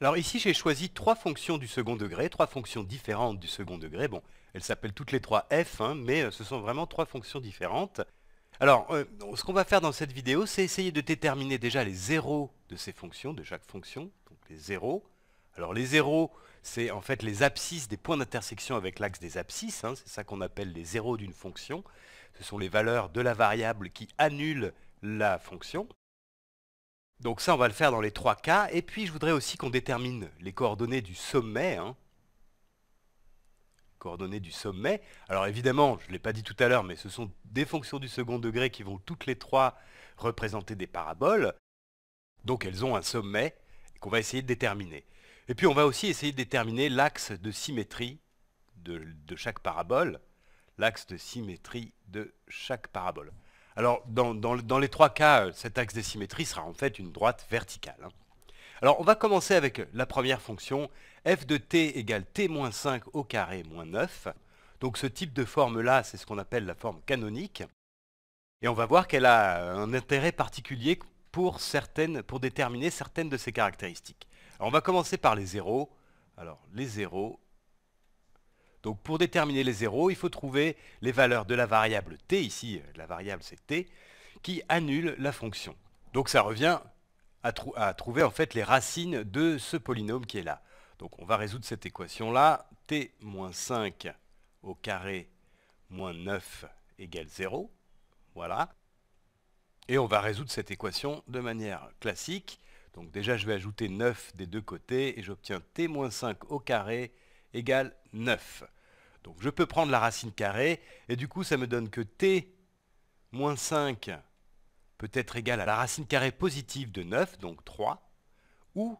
Alors ici, j'ai choisi trois fonctions du second degré, trois fonctions différentes du second degré. Bon, elles s'appellent toutes les trois f, hein, mais euh, ce sont vraiment trois fonctions différentes. Alors, euh, ce qu'on va faire dans cette vidéo, c'est essayer de déterminer déjà les zéros de ces fonctions, de chaque fonction, donc les zéros. Alors les zéros, c'est en fait les abscisses des points d'intersection avec l'axe des abscisses, hein, c'est ça qu'on appelle les zéros d'une fonction. Ce sont les valeurs de la variable qui annulent la fonction. Donc ça, on va le faire dans les trois cas. Et puis, je voudrais aussi qu'on détermine les coordonnées du sommet. Hein. Coordonnées du sommet. Alors évidemment, je ne l'ai pas dit tout à l'heure, mais ce sont des fonctions du second degré qui vont toutes les trois représenter des paraboles. Donc elles ont un sommet qu'on va essayer de déterminer. Et puis on va aussi essayer de déterminer l'axe de symétrie de chaque parabole. L'axe de symétrie de chaque parabole. Alors, dans, les trois cas, euh, cet axe des symétries sera en fait une droite verticale. Hein. Alors, on va commencer avec la première fonction, f de t égale t-5 au carré moins 9. Donc ce type de forme-là, c'est ce qu'on appelle la forme canonique. Et on va voir qu'elle a euh, un intérêt particulier pour, pour déterminer certaines de ses caractéristiques. on va commencer par les zéros. Alors les zéros, donc pour déterminer les zéros, il faut trouver les valeurs de la variable t, ici euh, la variable c'est t, qui annule la fonction. Donc ça revient à, trouver en fait les racines de ce polynôme qui est là. Donc on va résoudre cette équation là, t moins 5 au carré moins 9 égale 0. Voilà. Et on va résoudre cette équation de manière classique. Donc déjà je vais ajouter 9 des deux côtés et j'obtiens t moins 5 au carré égale 9. Donc je peux prendre la racine carrée, et du coup ça me donne que t moins 5 peut être égal à la racine carrée positive de 9, donc 3, ou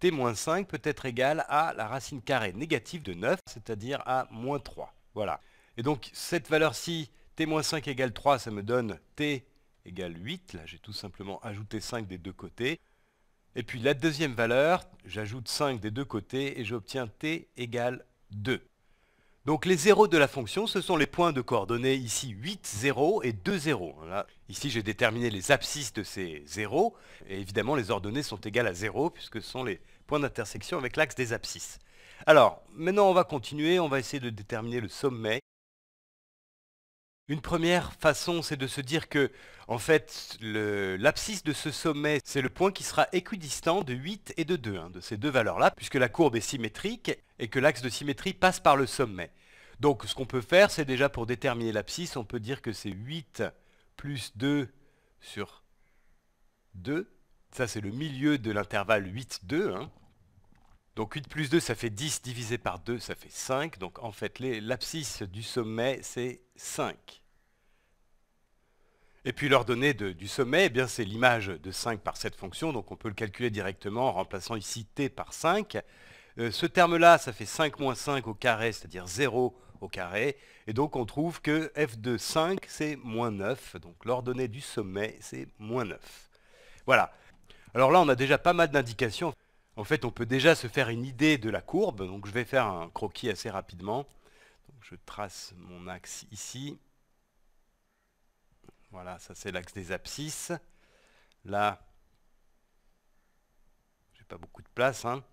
t moins 5 peut être égal à la racine carrée négative de 9, c'est-à-dire à moins 3. Voilà. Et donc cette valeur-ci, t moins 5 égale 3, ça me donne t égale 8. Là j'ai tout simplement ajouté 5 des deux côtés. Et puis la deuxième valeur, j'ajoute 5 des deux côtés et j'obtiens t égale 2. Donc les zéros de la fonction, ce sont les points de coordonnées ici 8, 0 et 2, 0. ici j'ai déterminé les abscisses de ces zéros, et évidemment les ordonnées sont égales à 0, puisque ce sont les points d'intersection avec l'axe des abscisses. Alors, maintenant on va continuer, on va essayer de déterminer le sommet. Une première façon, c'est de se dire que, en fait, l'abscisse de ce sommet, c'est le point qui sera équidistant de 8 et de 2, hein, de ces deux valeurs-là, puisque la courbe est symétrique et que l'axe de symétrie passe par le sommet. Donc, ce qu'on peut faire, c'est déjà pour déterminer l'abscisse, on peut dire que c'est 8 plus 2 sur 2. Ça, c'est le milieu de l'intervalle 8-2. Hein. Donc 8 plus 2, ça fait 10 divisé par 2, ça fait 5. Donc en fait, l'abscisse du sommet, c'est 5. Et puis l'ordonnée du sommet, eh c'est l'image de 5 par cette fonction, donc on peut le calculer directement en remplaçant ici t par 5. Euh, ce terme-là, ça fait 5 moins 5 au carré, c'est-à-dire 0 au carré. Et donc on trouve que f de 5, c'est moins 9. Donc l'ordonnée du sommet, c'est moins 9. Voilà. Alors là, on a déjà pas mal d'indications. En fait, on peut déjà se faire une idée de la courbe. Donc, je vais faire un croquis assez rapidement. je trace mon axe ici. Voilà, ça c'est l'axe des abscisses. Là, j'ai pas beaucoup de place. Hein.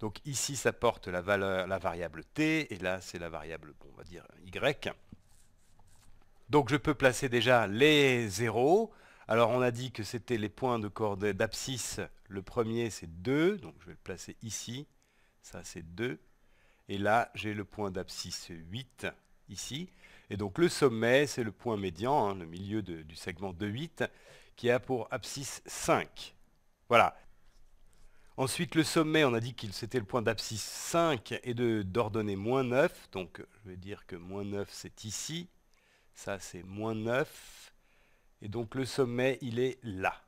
Donc ici, ça porte la, valeur, la variable t, et là, c'est la variable, bon, on va dire, y. Donc je peux placer déjà les zéros. Alors on a dit que c'était les points de d'abscisse le premier, c'est 2, donc je vais le placer ici. Ça, c'est 2. Et là, j'ai le point d'abscisse 8, ici. Et donc le sommet, c'est le point médian, hein, le milieu du segment 8, qui a pour abscisse 5. Voilà. Ensuite, le sommet, on a dit qu'il c'était le point d'abscisse 5 et d'ordonnée moins 9. Donc je vais dire que moins 9, c'est ici. Ça, c'est moins 9. Et donc le sommet, il est là.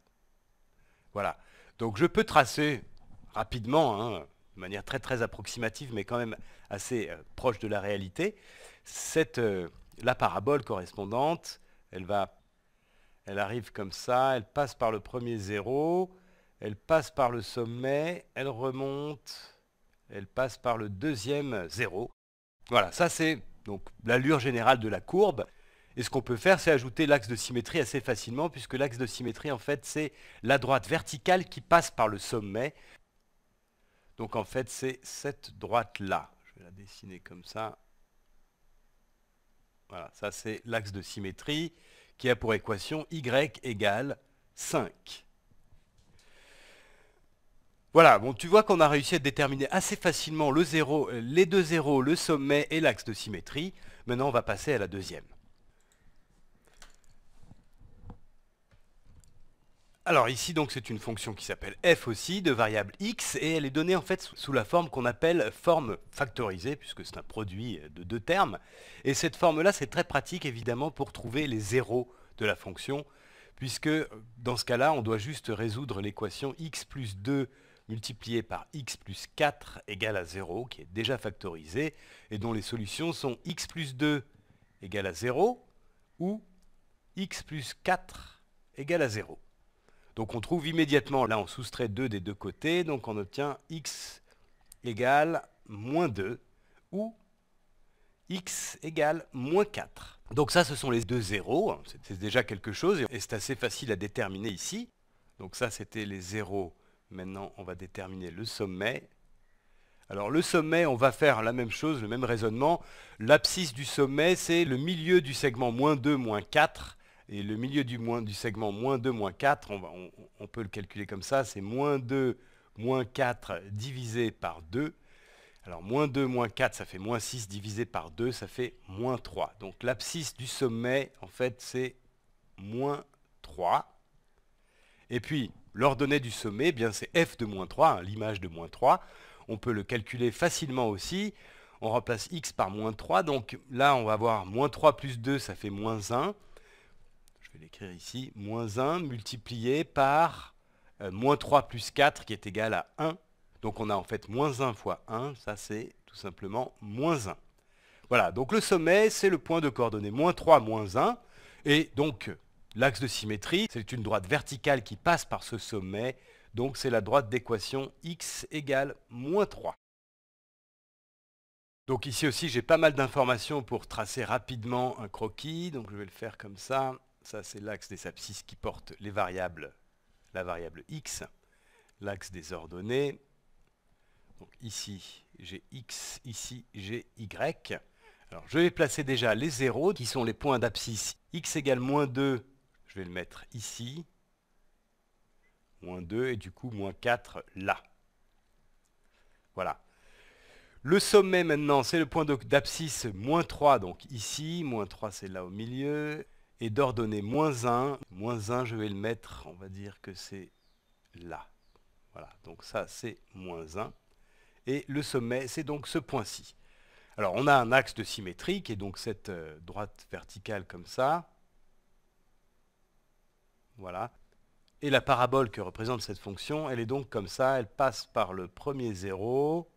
Voilà. Donc je peux tracer rapidement, hein, de manière très très approximative, mais quand même assez euh, proche de la réalité, cette, euh, la parabole correspondante. Elle va, elle arrive comme ça, elle passe par le premier zéro, elle passe par le sommet, elle remonte, elle passe par le deuxième zéro. Voilà, ça c'est donc l'allure générale de la courbe. Et ce qu'on peut faire, c'est ajouter l'axe de symétrie assez facilement, puisque l'axe de symétrie, en fait, c'est la droite verticale qui passe par le sommet. Donc, en fait, c'est cette droite-là. Je vais la dessiner comme ça. Voilà, ça, c'est l'axe de symétrie qui a pour équation y égale 5. Voilà, bon, tu vois qu'on a réussi à déterminer assez facilement le les deux zéros, le sommet et l'axe de symétrie. Maintenant, on va passer à la deuxième. Alors ici donc c'est une fonction qui s'appelle f aussi de variable x et elle est donnée en fait sous la forme qu'on appelle forme factorisée puisque c'est un produit de deux termes et cette forme là c'est très pratique évidemment pour trouver les zéros de la fonction puisque dans ce cas là on doit juste résoudre l'équation x plus 2 multiplié par x plus 4 égale à 0 qui est déjà factorisée et dont les solutions sont x plus 2 égale à 0 ou x plus 4 égale à 0. Donc on trouve immédiatement, là on soustrait 2 des deux côtés, donc on obtient x égale moins 2 ou x égale moins 4. Donc ça ce sont les deux zéros, hein. c'est déjà quelque chose et c'est assez facile à déterminer ici. Donc ça c'était les zéros, maintenant on va déterminer le sommet. Alors le sommet, on va faire la même chose, le même raisonnement. L'abscisse du sommet, c'est le milieu du segment moins 2, moins 4. Et le milieu du, moins, du segment moins 2, moins 4, on, peut le calculer comme ça, c'est moins 2, moins 4 divisé par 2. Alors moins 2, moins 4, ça fait moins 6 divisé par 2, ça fait moins 3. Donc l'abscisse du sommet, en fait, c'est moins 3. Et puis, l'ordonnée du sommet, eh bien c'est f de moins 3, hein, l'image de moins 3. On peut le calculer facilement aussi. On remplace x par moins 3. Donc là, on va avoir moins 3 plus 2, ça fait moins 1 je vais l'écrire ici, moins 1 multiplié par euh, moins 3 plus 4 qui est égal à 1. Donc on a en fait moins 1 fois 1, ça c'est tout simplement moins 1. Voilà, donc le sommet, c'est le point de coordonnée moins 3, moins 1. Et donc l'axe de symétrie, c'est une droite verticale qui passe par ce sommet. Donc c'est la droite d'équation x égale moins 3. Donc ici aussi, j'ai pas mal d'informations pour tracer rapidement un croquis. Donc je vais le faire comme ça. Ça, c'est l'axe des abscisses qui porte les variables, la variable x, l'axe des ordonnées. Donc ici, j'ai x, ici, j'ai y. Alors, je vais placer déjà les zéros, qui sont les points d'abscisse. x égale moins 2, je vais le mettre ici. Moins 2, et du coup, moins 4, là. Voilà. Le sommet maintenant, c'est le point d'abscisse moins 3, donc ici. Moins 3, c'est là au milieu et d'ordonner moins 1. Moins 1, je vais le mettre, on va dire que c'est là. Voilà, donc ça c'est moins 1. Et le sommet, c'est donc ce point-ci. Alors on a un axe de symétrie qui donc cette euh, droite verticale comme ça. Voilà. Et la parabole que représente cette fonction, elle est donc comme ça, elle passe par le premier zéro,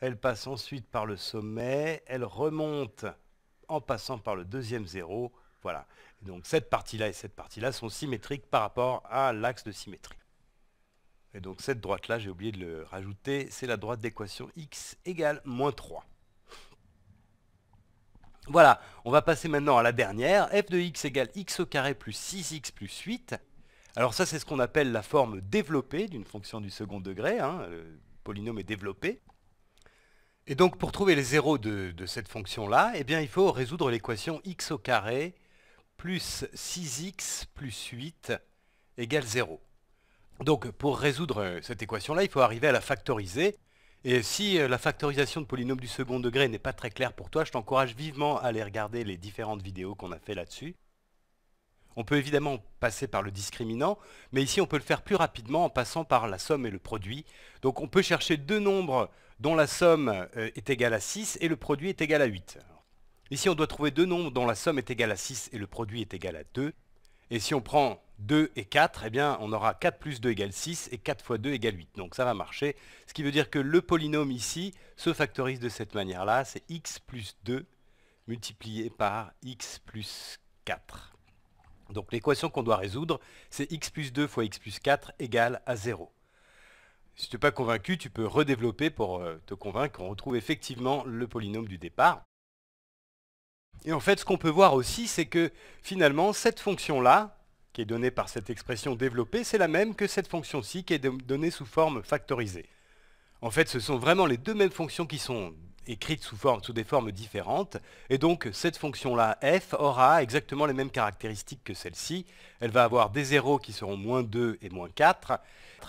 elle passe ensuite par le sommet, elle remonte en passant par le deuxième zéro, voilà. Donc cette partie-là et cette partie-là sont symétriques par rapport à l'axe de symétrie. Et donc cette droite-là, j'ai oublié de le rajouter, c'est la droite d'équation x égale moins 3. Voilà, on va passer maintenant à la dernière, f de x égale x au carré plus 6x plus 8. Alors ça, c'est ce qu'on appelle la forme développée d'une fonction du second degré. Hein. Le polynôme est développé. Et donc, pour trouver les zéros de, de cette fonction-là, eh bien, il faut résoudre l'équation x au carré plus 6x plus 8 égale 0. Donc pour résoudre euh, cette équation-là, il faut arriver à la factoriser. Et si euh, la factorisation de polynômes du second degré n'est pas très claire pour toi, je t'encourage vivement à aller regarder les différentes vidéos qu'on a fait là-dessus. On peut évidemment passer par le discriminant, mais ici on peut le faire plus rapidement en passant par la somme et le produit. Donc on peut chercher deux nombres dont la somme euh, est égale à 6 et le produit est égal à 8. Ici, on doit trouver deux nombres dont la somme est égale à 6 et le produit est égal à 2. Et si on prend 2 et 4, eh bien, on aura 4 plus 2 égale 6 et 4 fois 2 égale 8. Donc ça va marcher. Ce qui veut dire que le polynôme ici se factorise de cette manière-là. C'est x plus 2 multiplié par x plus 4. Donc l'équation qu'on doit résoudre, c'est x plus 2 fois x plus 4 égale à 0. Si tu n'es pas convaincu, tu peux redévelopper pour euh, te convaincre qu'on retrouve effectivement le polynôme du départ. Et en fait, ce qu'on peut voir aussi, c'est que finalement, cette fonction-là, qui est donnée par cette expression développée, c'est la même que cette fonction-ci qui est donnée sous forme factorisée. En fait, ce sont vraiment les deux mêmes fonctions qui sont écrites sous, des formes différentes. Et donc, cette fonction-là, f, aura exactement les mêmes caractéristiques que celle-ci. Elle va avoir des zéros qui seront moins 2 et moins 4,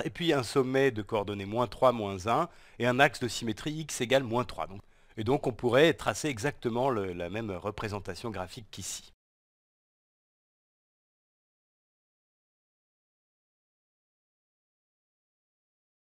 et puis un sommet de coordonnées moins 3, moins 1, et un axe de symétrie x égale moins 3. Et donc on pourrait tracer exactement la même représentation graphique qu'ici.